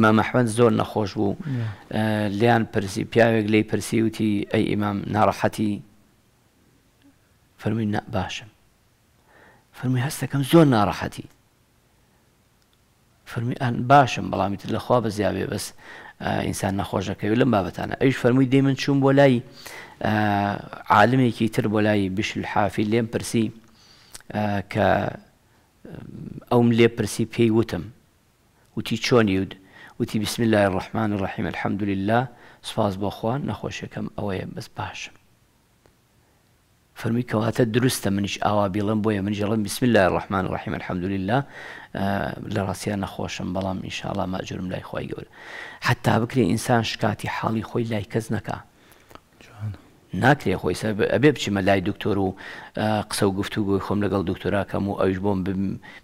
ئمام ئەحمەد زۆر نەخۆش بوو آه، لیان پرسی پیاوێک لی پرسیوتی امام ئیمام ناڕەحەتی فەرمی باشم فەرمی کم زور ناڕەحەتی فەرمی آن باشم بەڵامی خواب لەخوا بس انسان آه، نخوش نەخۆشەکەوی لەم بابەتانە ئەوش فەرمووی دێ من چون بۆ لای آه، عالمێکی تر بۆ لای بشل حافی لێم پرسی کە ئەوم لێ پرسی پێی وتم وتی چۆنیود وتی بسم الله الرحمن الرحیم الحمد لله سپاس بۆخواان نەخۆشەکەم ئەوەیە بەس باشم فەرمی کەواتە دروستە منیش ئاوا بیڵم بۆیە منجیڵم بسم الله الرحمن الرحیم الحمد لله لە ڕاستیان نەخۆشم بەڵام ئینشاءڵ ماجرم لای خۆی گەورە حتا بکرێ ئینسان شکاتی حاڵی خۆی لای کەس نەکە ناکرێ خۆی ئەبێ بچمە لای دکتۆر و قسە و گفتوگوی خۆم لەگەڵ دکتۆراکەم و ئەوش بۆم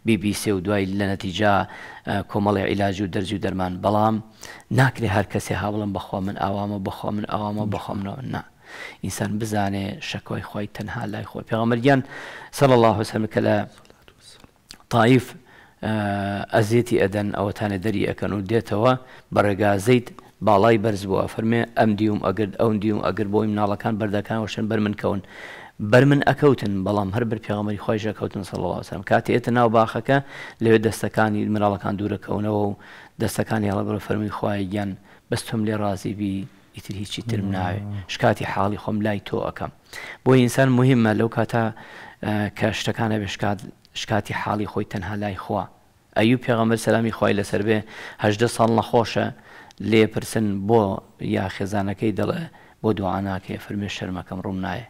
بیبیسێ و دوای لە نەتیجا کۆمەڵی عیلاج و دەرج و دەرمان بەڵام ناکرێ هەر کەسێ هاوڵم بەخوا من ئاوامە بەخوا من ئاوامە بەخۆمنەوە نا. ئینسان بزانێ شەکۆی خۆی تەنها لای خۆ پێغەمەریان سەڵ الله حوسم کە لە تاایف ئەزیێتی ئەدەن ئەوەتانە دەری ئەەکەن و دێتەوە بەڕێگازیت باڵای بەرز بووە فەرمێ ئەم دیوم ئەگرت ئەون دیوم ئەگەر بۆی مناڵەکان بەردەکان وشن بەر من کەون بەر من ئەکەوتن بەڵام هەر بەر پیامەری خۆی ژەکەوتن سەڵسەرم کاتی ئێتە ناو باخەکە لەوێ دەستەکانی مناڵەکان دوورەکەونەوە و دەستەکانی هەڵبرە فەرمی خوای گیان بەستم لێ ڕازی بی ئیتر هیچی ترم ناوێ شکاتی حاڵی خۆم لای تۆ ئەەکەم بۆی ئینسان مهمە لەو کاتە کە شتەکانە بێشکات شکاتی حاڵی خۆی تەنها لای خوا ئەیو پێغەمبەر سەلامی خی لەسەر بێ هەدە ساڵ نەخۆشە لێپرسن بۆ یا خێزانەکەی دەڵێ بۆ دوعاناکێ فەرمێ شەرمەکەم ڕوم نایە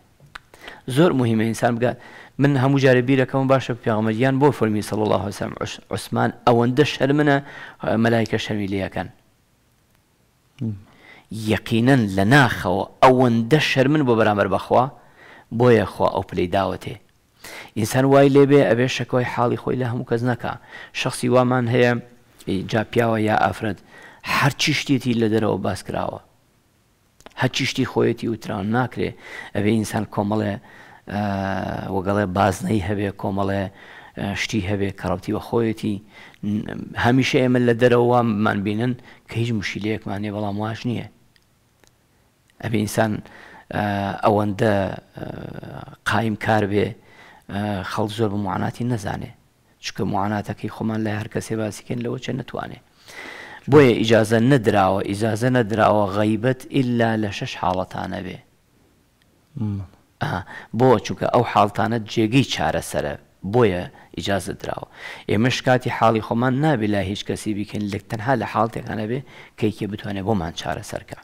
زۆر مهمە ئینسان بگات من هەموو جارە بیرەکەم باشە پیاغمەریان بۆ فەرمی سەڵ الله حسم عوسمان ئەوەندە شەرمنە مەلایکە شەویلیەکان یەقینەن لە ناخەوە ئەوەندە شەرمن بۆ بەرامبەر بەخوا بۆیە خوا ئەو پلەی داوەتێ ئینسان وای لێبێ ئەبێ شەکەی حاڵی خۆی لە هەموو کەس نەکە شخصی وامان هەیە جاپیاوە یا ئافرەت هەرچی شتێتی لە دەرەوە باس کراوە هەچی شتی خۆیەتی وتران ناکرێ ئەبێ ئینسان کۆمەڵێ وەگەڵێ بازنەی هەبێ کۆمەڵێ شتی هەبێ کەڕەتی بە خۆیەتی هەمیشە ئێمە لە دەرەوەمان بینن کە هیچ مشیلەیەکمانێ بەڵام واش نییە ئەبێ ئینسان ئەوەندە قایم کار بێ خەڵ زۆر بە معاناتی نەزانێ چکە معاناتەکەی خۆمان لە هەر کەسێ باسیکەن لەوە چێ نتوانێ بۆیە ئیجازە نەدراوە ئیجازە نەدراوە غەیبەت ئللا لە شەش حاڵەتانە بێ بۆ چونکە ئەو حاڵتانە جێگەی چارەسەرە بۆیە ئیجازە دراوە ئێمە شکاتی حاڵی خۆمان نابێلا هیچ کەسی بیکەین لە تەنها لە حاڵتێکانە بێ کەیکێ بتوانێت بۆمان چارەسەرکە.